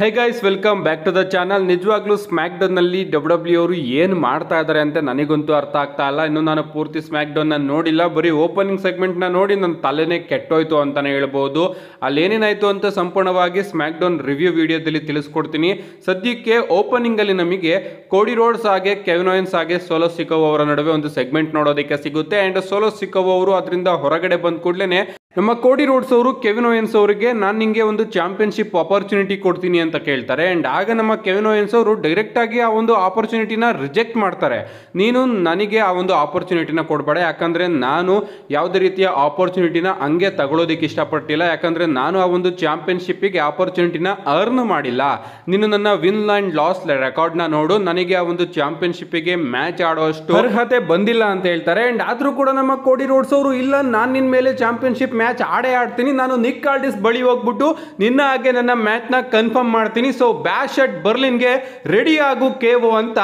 hey guys welcome back to the channel ನಿಜವಾಗ್ಲೂ ಸ್ಮ್ಯಾಕ್ ಡೌನ್ನಲ್ಲಿ ಡಬ್ಲ್ಯೂ ಡಬ್ಲ್ಯೂ ಅವರು ಏನು ಮಾಡ್ತಾ ಇದ್ದಾರೆ ಅಂತ ನನಗಂತೂ ಅರ್ಥ ಆಗ್ತಾ ಇಲ್ಲ ಇನ್ನು ನಾನು ಪೂರ್ತಿ ಸ್ಮ್ಯಾಕ್ ಡೌನ್ನ ನೋಡಿಲ್ಲ ಬರೀ ಓಪನಿಂಗ್ ಸೆಗ್ಮೆಂಟ್ನ ನೋಡಿ ನನ್ನ ತಲೆನೇ ಕೆಟ್ಟೋಯ್ತು ಅಂತಲೇ ಹೇಳ್ಬೋದು ಅಲ್ಲೇನೇನಾಯಿತು ಅಂತ ಸಂಪೂರ್ಣವಾಗಿ ಸ್ಮ್ಯಾಕ್ ಡೌನ್ ರಿವ್ಯೂ ವಿಡಿಯೋದಲ್ಲಿ ತಿಳಿಸ್ಕೊಡ್ತೀನಿ ಸದ್ಯಕ್ಕೆ ಓಪನಿಂಗಲ್ಲಿ ನಮಗೆ ಕೋಡಿ ರೋಡ್ಸ್ ಹಾಗೆ ಕೆವಿನೋಯನ್ಸ್ ಹಾಗೆ ಸೋಲೋ ಸಿಕ್ಕೋ ಅವರ ನಡುವೆ ಒಂದು ಸೆಗ್ಮೆಂಟ್ ನೋಡೋದಕ್ಕೆ ಸಿಗುತ್ತೆ ಆ್ಯಂಡ್ ಸೋಲೋ ಸಿಕ್ಕೋ ಅವರು ಅದರಿಂದ ಹೊರಗಡೆ ಬಂದ ಕೂಡಲೇ ನಮ್ಮ ಕೋಡಿ ರೋಡ್ಸ್ ಅವರು ಕೆವಿನ್ ಓಯನ್ಸ್ ಅವರಿಗೆ ನಾನು ನಿಮಗೆ ಒಂದು ಚಾಂಪಿಯನ್ಶಿಪ್ ಆಪರ್ಚುನಿಟಿ ಕೊಡ್ತೀನಿ ಅಂತ ಕೇಳ್ತಾರೆ ಆ್ಯಂಡ್ ಆಗ ನಮ್ಮ ಕೆವಿನ್ ಓಯನ್ಸ್ ಅವರು ಡೈರೆಕ್ಟಾಗಿ ಆ ಒಂದು ಆಪರ್ಚುನಿಟಿನ ರಿಜೆಕ್ಟ್ ಮಾಡ್ತಾರೆ ನೀನು ನನಗೆ ಆ ಒಂದು ಆಪರ್ಚುನಿಟಿನ ಕೊಡಬೇಡ ಯಾಕಂದರೆ ನಾನು ಯಾವುದೇ ರೀತಿಯ ಆಪರ್ಚುನಿಟಿನ ಹಂಗೆ ತಗೊಳ್ಳೋದಕ್ಕೆ ಇಷ್ಟಪಟ್ಟಿಲ್ಲ ಯಾಕಂದರೆ ನಾನು ಆ ಒಂದು ಚಾಂಪಿಯನ್ಶಿಪ್ಪಿಗೆ ಆಪರ್ಚುನಿಟಿನ ಅರ್ನ್ ಮಾಡಿಲ್ಲ ನೀನು ನನ್ನ ವಿನ್ ಆ್ಯಂಡ್ ಲಾಸ್ ರೆಕಾರ್ಡ್ನ ನೋಡು ನನಗೆ ಆ ಒಂದು ಚಾಂಪಿಯನ್ಶಿಪ್ಪಿಗೆ ಮ್ಯಾಚ್ ಆಡೋಷ್ಟು ಅರ್ಹತೆ ಬಂದಿಲ್ಲ ಅಂತ ಹೇಳ್ತಾರೆ ಆ್ಯಂಡ್ ಆದರೂ ಕೂಡ ನಮ್ಮ ಕೋಡಿ ರೋಡ್ಸ್ ಅವರು ಇಲ್ಲ ನಾನು ನಿನ್ನ ಮೇಲೆ ಚಾಂಪಿಯನ್ಶಿಪ್ ಮ್ಯಾಚ್ ಆಡೇ ಆಡ್ತೀನಿ ನಾನು ನಿಕ್ ಬಳಿ ಹೋಗ್ಬಿಟ್ಟು ನಿನ್ನ ಹಾಗೆ ನನ್ನ ಮ್ಯಾಚ್ನ ಕನ್ಫರ್ಮ್ ಮಾಡ್ತೀನಿ ಸೊ ಬ್ಯಾಶ್ ಅಟ್ ಬರ್ಲಿನ್ಗೆ ರೆಡಿ ಆಗು ಕೇವು ಅಂತ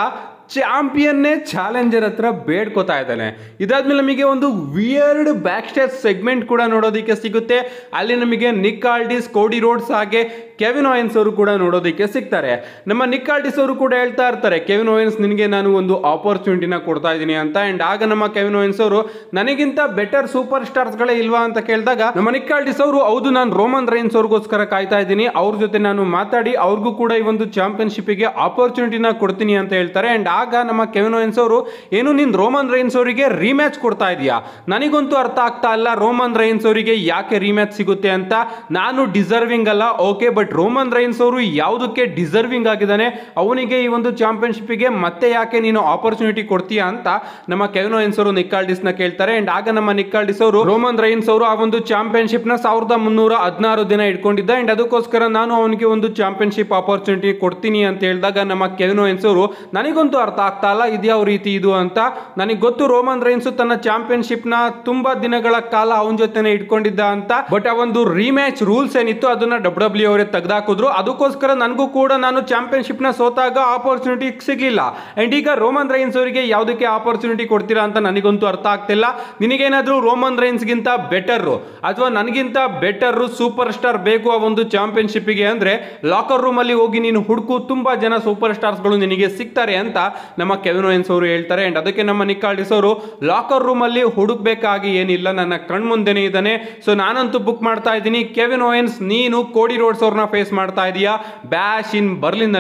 ಚಾಂಪಿಯನ್ನೇ ಚಾಲೆಂಜರ್ ಹತ್ರ ಬೇಡ್ಕೊತಾ ಇದ್ದಾನೆ ಇದಾದ್ಮೇಲೆ ನಮಗೆ ಒಂದು ವಿಯರ್ಡ್ ಬ್ಯಾಕ್ ಸ್ಟೇಜ್ ಸೆಗ್ಮೆಂಟ್ ಕೂಡ ನೋಡೋದಕ್ಕೆ ಸಿಗುತ್ತೆ ಅಲ್ಲಿ ನಮಗೆ ನಿಕ್ ಆಲ್ಡಿಸ್ ಕೋಡಿ ರೋಡ್ಸ್ ಹಾಗೆ ಕೆವಿನ್ ಓಯನ್ಸ್ ಅವರು ಕೂಡ ನೋಡೋದಕ್ಕೆ ಸಿಗ್ತಾರೆ ನಮ್ಮ ನಿಕ್ಕಾಲ್ಟಿಸ್ ಅವರು ಕೂಡ ಹೇಳ್ತಾ ಇರ್ತಾರೆ ಕೆವಿನ್ ಓಯನ್ಸ್ ನಿನಗೆ ನಾನು ಒಂದು ಆಪರ್ಚುನಿಟಿನ ಕೊಡ್ತಾ ಇದ್ದೀನಿ ಅಂತ ಅಂಡ್ ಆಗ ನಮ್ಮ ಕೆವಿನ್ ಓಯನ್ಸ್ ಅವರು ನನಗಿಂತ ಬೆಟರ್ ಸೂಪರ್ ಸ್ಟಾರ್ಸ್ಗಳೇ ಇಲ್ವಾ ಅಂತ ಕೇಳಿದಾಗ ನಮ್ಮ ನಿಕ್ಕಾಲ್ಟಿಸ್ ಅವರು ಹೌದು ನಾನು ರೋಮನ್ ರೈನ್ಸ್ ಅವ್ರಿಗೋಸ್ಕರ ಕಾಯ್ತಾ ಇದ್ದೀನಿ ಅವ್ರ ಜೊತೆ ನಾನು ಮಾತಾಡಿ ಅವ್ರಿಗೂ ಕೂಡ ಈ ಒಂದು ಚಾಂಪಿಯನ್ಶಿಪ್ಗೆ ಆಪರ್ಚುನಿಟಿನ ಕೊಡ್ತೀನಿ ಅಂತ ಹೇಳ್ತಾರೆ ಅಂಡ್ ಆಗ ನಮ್ಮ ಕೆವಿನ್ ಓಯನ್ಸ್ ಅವರು ಏನು ನಿನ್ ರೋಮನ್ ರೈನ್ಸ್ ಅವರಿಗೆ ರೀಮ್ಯಾಚ್ ಕೊಡ್ತಾ ಇದೆಯಾ ನನಗಂತೂ ಅರ್ಥ ಆಗ್ತಾ ಇಲ್ಲ ರೋಮನ್ ರೈನ್ಸ್ ಅವರಿಗೆ ಯಾಕೆ ರೀಮ್ಯಾಚ್ ಸಿಗುತ್ತೆ ಅಂತ ನಾನು ಡಿಸರ್ವಿಂಗ್ ಅಲ್ಲ okay but but Roman Reigns ಅವರು ಯಾವುದಕ್ಕೆ ಡಿಸರ್ವಿಂಗ್ ಆಗಿದ್ದಾನೆ ಅವನಿಗೆ ಈ ಒಂದು ಚಾಂಪಿಯನ್ಶಿಪ್ಗೆ ಮತ್ತೆ ಯಾಕೆ ನೀನು ಆಪರ್ಚುನಿಟಿ ಕೊಡ್ತೀಯಾ ಅಂತ ನಮ್ಮ ಕೆವಿನೋ ಎನ್ಸ್ ಅವರು ನಿಕ್ಕಾಲ್ಡಿಸ್ನ ಕೇಳ್ತಾರೆ ಅಂಡ್ ಆಗ ನಮ್ಮ ನಿಕ್ಕಾಲ್ಡಿಸ್ ಅವರು ರೋಮನ್ ರೈನ್ಸ್ ಅವರು ಆ ಒಂದು ಚಾಂಪಿಯನ್ಶಿಪ್ನ ಸಾವಿರದ ಮುನ್ನೂರ ಹದಿನಾರು ದಿನ ಇಟ್ಕೊಂಡಿದ್ದ ಅಂಡ್ ಅದಕ್ಕೋಸ್ಕರ ನಾನು ಅವನಿಗೆ ಒಂದು ಚಾಂಪಿಯನ್ಶಿಪ್ ಆಪರ್ಚುನಿಟಿ ಕೊಡ್ತೀನಿ ಅಂತ ಹೇಳಿದಾಗ ನಮ್ಮ ಕೆವಿನೋ ಎನ್ಸ್ ಅವರು ನನಗಂತೂ ಅರ್ಥ ಆಗ್ತಾ ಇಲ್ಲ ಇದ್ಯಾವ ರೀತಿ ಇದು ಅಂತ ನನಗೆ ಗೊತ್ತು ರೋಮನ್ ರೈನ್ಸ್ ತನ್ನ ಚಾಂಪಿಯನ್ಶಿಪ್ ನ ತುಂಬಾ ದಿನಗಳ ಕಾಲ ಅವನ ಜೊತೆ ಇಟ್ಕೊಂಡಿದ್ದ ಅಂತ ಬಟ್ ಆ ಒಂದು ರೀಮ್ಯಾಚ್ ರೂಲ್ಸ್ ಏನಿತ್ತು ಅದನ್ನ ಡಬ್ಲ್ಯೂ ಡಬ್ಲ್ಯೂ e ಅವರೇ ತೆಗೆದಾಕಿದ್ರು ಅದಕ್ಕೋಸ್ಕರ ನನಗೂ ಕೂಡ ನಾನು ಚಾಂಪಿಯನ್ಶಿಪ್ನ ಸೋತಾಗ ಆಪರ್ಚುನಿಟಿ ಸಿಗಲಿಲ್ಲ ಆ್ಯಂಡ್ ಈಗ ರೋಮನ್ ರೈನ್ಸ್ ಅವರಿಗೆ ಯಾವುದಕ್ಕೆ ಆಪರ್ಚುನಿಟಿ ಕೊಡ್ತೀರಾ ಅಂತ ನನಗಂತೂ ಅರ್ಥ ಆಗ್ತಿಲ್ಲ ನಿನಗೇನಾದರೂ ರೋಮನ್ ರೈನ್ಸ್ಗಿಂತ ಬೆಟರ್ ಅಥವಾ ನನಗಿಂತ ಬೆಟರು ಸೂಪರ್ ಸ್ಟಾರ್ ಬೇಕು ಆ ಒಂದು ಚಾಂಪಿಯನ್ಶಿಪ್ಪಿಗೆ ಅಂದರೆ ಲಾಕರ್ ರೂಮಲ್ಲಿ ಹೋಗಿ ನೀನು ಹುಡುಕು ತುಂಬ ಜನ ಸೂಪರ್ ಸ್ಟಾರ್ಸ್ಗಳು ನಿನಗೆ ಸಿಗ್ತಾರೆ ಅಂತ ನಮ್ಮ ಕೆವಿನ್ ರೈನ್ಸ್ ಅವರು ಹೇಳ್ತಾರೆ ಆ್ಯಂಡ್ ಅದಕ್ಕೆ ನಮ್ಮ ನಿಕ್ಕಾಲ್ಡಿಸ್ ಅವರು ಲಾಕರ್ ರೂಮಲ್ಲಿ ಹುಡುಕ್ಬೇಕಾಗಿ ಏನಿಲ್ಲ ನನ್ನ ಕಣ್ಮುಂದೆನೇ ಇದ್ದಾನೆ ಸೊ ನಾನಂತೂ ಬುಕ್ ಮಾಡ್ತಾ ಇದ್ದೀನಿ ಕೆವಿನ್ ಓಯನ್ಸ್ ನೀನು ಕೋಡಿ ರೋಡ್ಸ್ ಅವ್ರನ್ನ ಫೇಸ್ ಮಾಡ್ತಾ ಇದೆಯಾ ಬ್ಯಾಶ್ ಇನ್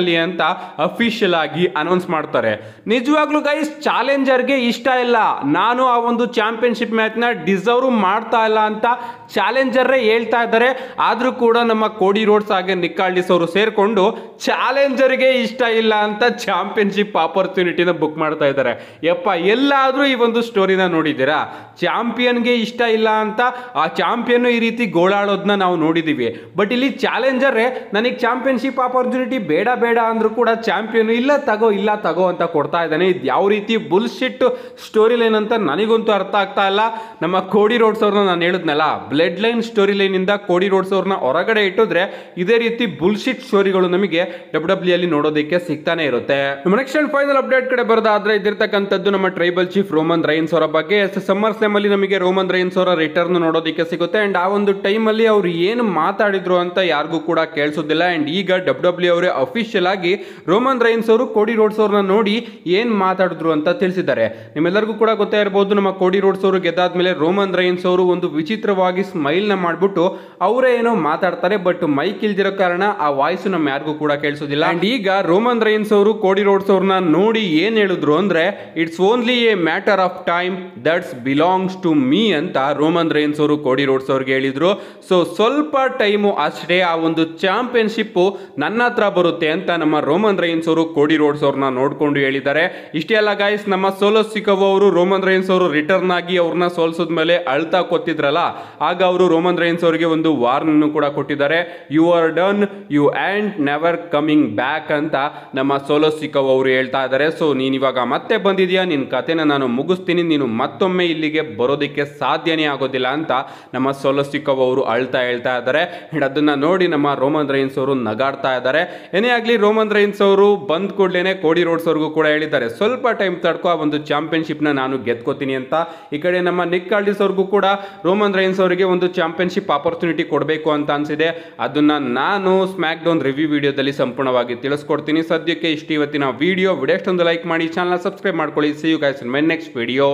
ಅಲ್ಲಿ ಅಂತ ಅಫಿಷಿಯಲ್ ಆಗಿ ಅನೌನ್ಸ್ ಮಾಡ್ತಾರೆ ನಿಜವಾಗ್ಲೂ ಗೈಸ್ ಚಾಲೆಂಜರ್ಗೆ ಇಷ್ಟ ಇಲ್ಲ ನಾನು ಆ ಒಂದು ಚಾಂಪಿಯನ್ಶಿಪ್ ನ ಡಿಸರ್ವ್ ಮಾಡ್ತಾ ಇಲ್ಲ ಅಂತ ಚಾಲೆಂಜರ್ ಹೇಳ್ತಾ ಇದ್ದಾರೆ ಆದರೂ ಕೂಡ ನಮ್ಮ ಕೋಡಿ ರೋಡ್ಸ್ ಹಾಗೆ ನಿಕ್ಕಾಳ್ಡಿಸ್ ಅವರು ಚಾಲೆಂಜರ್ ಗೆ ಇಷ್ಟ ಇಲ್ಲ ಅಂತ ಚಾಂಪಿಯನ್ಶಿಪ್ ಆಪರ್ಚುನಿಟಿನ ಬುಕ್ ಮಾಡ್ತಾ ಇದ್ದಾರೆ ಯಪ್ಪ ಎಲ್ಲಾದ್ರೂ ಈ ಒಂದು ಸ್ಟೋರಿನ ನೋಡಿದ್ದೀರಾ ಚಾಂಪಿಯನ್ಗೆ ಇಷ್ಟ ಇಲ್ಲ ಅಂತ ಆ ಚಾಂಪಿಯನ್ ಈ ರೀತಿ ಗೋಳಾಡೋದನ್ನ ನಾವು ನೋಡಿದ್ದೀವಿ ಬಟ್ ಇಲ್ಲಿ ಚಾಲೆಂಜರ್ ನನಗ್ ನನಗೆ ಚಾಂಪಿಯನ್ಶಿಪ್ ಆಪರ್ಚುನಿಟಿ ಬೇಡ ಬೇಡ ಅಂದರೂ ಕೂಡ ಚಾಂಪಿಯನ್ ಇಲ್ಲ ತಗೋ ಇಲ್ಲ ತಗೋ ಅಂತ ಕೊಡ್ತಾ ಇದ್ದಾನೆ ಇದು ಯಾವ ರೀತಿ ಬುಲ್ಶಿಟ್ ಸ್ಟೋರಿ ಲೈನ್ ಅಂತ ನನಗಂತೂ ಅರ್ಥ ಆಗ್ತಾ ಇಲ್ಲ ನಮ್ಮ ಕೋಡಿ ರೋಡ್ಸ್ ಅವ್ರನ್ನ ನಾನು ಹೇಳಿದ್ನಲ್ಲ ಬ್ಲಡ್ ಲೈನ್ ಸ್ಟೋರಿ ಲೈನಿಂದ ಕೋಡಿ ರೋಡ್ಸ್ ಅವ್ರನ್ನ ಹೊರಗಡೆ ಇಟ್ಟಿದ್ರೆ ಇದೇ ರೀತಿ ಬುಲ್ಶಿಟ್ ಸ್ಟೋರಿಗಳು ನಮಗೆ ಡಬ್ಲ್ಯೂ ಡಬ್ಲ್ಯೂ ಅಲ್ಲಿ ನೋಡೋದಕ್ಕೆ ಸಿಗ್ತಾನೆ ಇರುತ್ತೆ ನಮ್ಮ ನೆಕ್ಸ್ಟ್ ಅಂಡ್ ಫೈನಲ್ ಅಪ್ಡೇಟ್ ಕಡೆ ಬರೋದಾದ್ರೆ ಇದಿರ್ತಕ್ಕಂಥದ್ದು ನಮ್ಮ ಟ್ರೈಬಲ್ ಚೀಫ್ ರೋಮನ್ ರೈನ್ಸ್ ಅವರ ಬಗ್ಗೆ ಸಮ್ಮರ್ ಸ್ಲೇಮ್ ಅಲ್ಲಿ ನಮಗೆ ರೋಮನ್ ರೈನ್ಸ್ ಅವರ ರಿಟರ್ನ್ ನೋಡೋದಕ್ಕೆ ಸಿಗುತ್ತೆ ಅಂಡ್ ಆ ಒಂದು ಟೈಮ್ ಅಲ್ಲಿ ಅವ್ರು ಏನು ಮಾತಾಡಿದ್ರು ಅಂತ ಯಾರಿಗೂ ಕೂಡ ಕೇಳಿಸೋದಿಲ್ಲ ಆ್ಯಂಡ್ ಈಗ ಡಬ್ಲ್ಯೂ ಡಬ್ಲ್ಯೂ e ಅವರೇ ಅಫಿಷಿಯಲ್ ಆಗಿ ರೋಮನ್ ರೈನ್ಸ್ ಅವರು ಕೋಡಿ ರೋಡ್ಸ್ ಅವ್ರನ್ನ ನೋಡಿ ಏನು ಮಾತಾಡಿದ್ರು ಅಂತ ತಿಳಿಸಿದ್ದಾರೆ ನಿಮ್ಮೆಲ್ಲರಿಗೂ ಕೂಡ ಗೊತ್ತೇ ಇರ್ಬೋದು ನಮ್ಮ ಕೋಡಿ ರೋಡ್ಸ್ ಅವರು ಗೆದ್ದಾದ್ಮೇಲೆ ರೋಮನ್ ರೈನ್ಸ್ ಅವರು ಒಂದು ವಿಚಿತ್ರವಾಗಿ ಸ್ಮೈಲ್ನ ಮಾಡಿಬಿಟ್ಟು ಅವರೇ ಏನೋ ಮಾತಾಡ್ತಾರೆ ಬಟ್ ಮೈಕ್ ಇಲ್ದಿರೋ ಕಾರಣ ಆ ವಾಯ್ಸ್ ನಮ್ಮ ಯಾರಿಗೂ ಕೂಡ ಕೇಳಿಸೋದಿಲ್ಲ ಆ್ಯಂಡ್ ಈಗ ರೋಮನ್ ರೈನ್ಸ್ ಅವರು ಕೋಡಿ ರೋಡ್ಸ್ ಅವ್ರನ್ನ ನೋಡಿ ಏನು ಹೇಳಿದ್ರು ಅಂದರೆ it's only a matter of time that's belongs to me ಅಂತ ರೋಮನ್ ರೈನ್ಸ್ ಅವರು ಕೋಡಿ ರೋಡ್ಸ್ ಅವ್ರಿಗೆ ಹೇಳಿದ್ರು ಸೊ ಸ್ವಲ್ಪ ಟೈಮು ಅಷ್ಟೇ ಆ ಒಂದು ಚಾಂಪಿಯನ್ಶಿಪ್ಪು ನನ್ನ ಹತ್ರ ಬರುತ್ತೆ ಅಂತ ನಮ್ಮ ರೋಮನ್ ರೈನ್ಸ್ ಅವರು ಕೋಡಿ ರೋಡ್ಸ್ ಅವ್ರನ್ನ ನೋಡಿಕೊಂಡು ಹೇಳಿದ್ದಾರೆ ಇಷ್ಟೇ ಅಲ್ಲ ಗಾಯ್ಸ್ ನಮ್ಮ ಸೋಲೋ ಸಿಕ್ಕವು ಅವರು ರೋಮನ್ ರೈನ್ಸ್ ಅವರು ರಿಟರ್ನ್ ಆಗಿ ಅವ್ರನ್ನ ಸೋಲ್ಸಿದ ಮೇಲೆ ಅಳ್ತಾ ಕೊತ್ತಿದ್ರಲ್ಲ ಆಗ ಅವರು ರೋಮನ್ ರೈನ್ಸ್ ಅವರಿಗೆ ಒಂದು ವಾರ್ನನ್ನು ಕೂಡ ಕೊಟ್ಟಿದ್ದಾರೆ you are done you and never coming back ಅಂತ ನಮ್ಮ ಸೋಲೋ ಸಿಕ್ಕವ್ ಅವರು ಹೇಳ್ತಾ ಇದ್ದಾರೆ ಸೊ ನೀನು ಇವಾಗ ಮತ್ತೆ ಬಂದಿದೆಯಾ ನಿನ್ನ ಕಥೆನ ನಾನು ಮುಗಿಸ್ತೀನಿ ನೀನು ಮತ್ತೊಮ್ಮೆ ಇಲ್ಲಿಗೆ ಬರೋದಕ್ಕೆ ಸಾಧ್ಯನೇ ಆಗೋದಿಲ್ಲ ಅಂತ ನಮ್ಮ ಸೋಲೋ ಸಿಕ್ಕವ್ ಅವರು ಅಳ್ತಾ ಹೇಳ್ತಾ ಇದ್ದಾರೆ ಅಂಡ್ ಅದನ್ನು ನೋಡಿ ನಮ್ಮ ರೋಮನ್ ರೈನ್ಸ್ ಅವರು ನಗಾಡ್ತಾ ಇದ್ದಾರೆ ಏನೇ ಆಗಲಿ ರೋಮನ್ ರೈನ್ಸ್ ಅವರು ಬಂದ ಕೂಡಲೇ ಕೋಡಿ ರೋಡ್ಸ್ ಅವ್ರಿಗೂ ಕೂಡ ಹೇಳಿದ್ದಾರೆ ಸ್ವಲ್ಪ ಟೈಮ್ ತಡ್ಕೊ ಆ ಒಂದು ಚಾಂಪಿಯನ್ಶಿಪ್ನ ನಾನು ಗೆದ್ಕೋತೀನಿ ಅಂತ ಈ ಕಡೆ ನಮ್ಮ ನಿಕ್ ಕಾಲ್ಡಿಸ್ ಅವ್ರಿಗೂ ಕೂಡ ರೋಮನ್ ರೈನ್ಸ್ ಅವರಿಗೆ ಒಂದು ಚಾಂಪಿಯನ್ಶಿಪ್ ಆಪರ್ಚುನಿಟಿ ಕೊಡಬೇಕು ಅಂತ ಅನಿಸಿದೆ ಅದನ್ನು ನಾನು ಸ್ಮ್ಯಾಕ್ ಡೌನ್ ರಿವ್ಯೂ ವಿಡಿಯೋದಲ್ಲಿ ಸಂಪೂರ್ಣವಾಗಿ ತಿಳಿಸ್ಕೊಡ್ತೀನಿ ಸದ್ಯಕ್ಕೆ ಇಷ್ಟು ಇವತ್ತಿನ ವಿಡಿಯೋ ವಿಡಿಯೋ ಒಂದು ಲೈಕ್ ಮಾಡಿ ಚಾನಲ್ ಸಬ್ಸ್ಕ್ರೈಬ್ ಮಾಡ್ಕೊಳ್ಳಿ see you guys my next video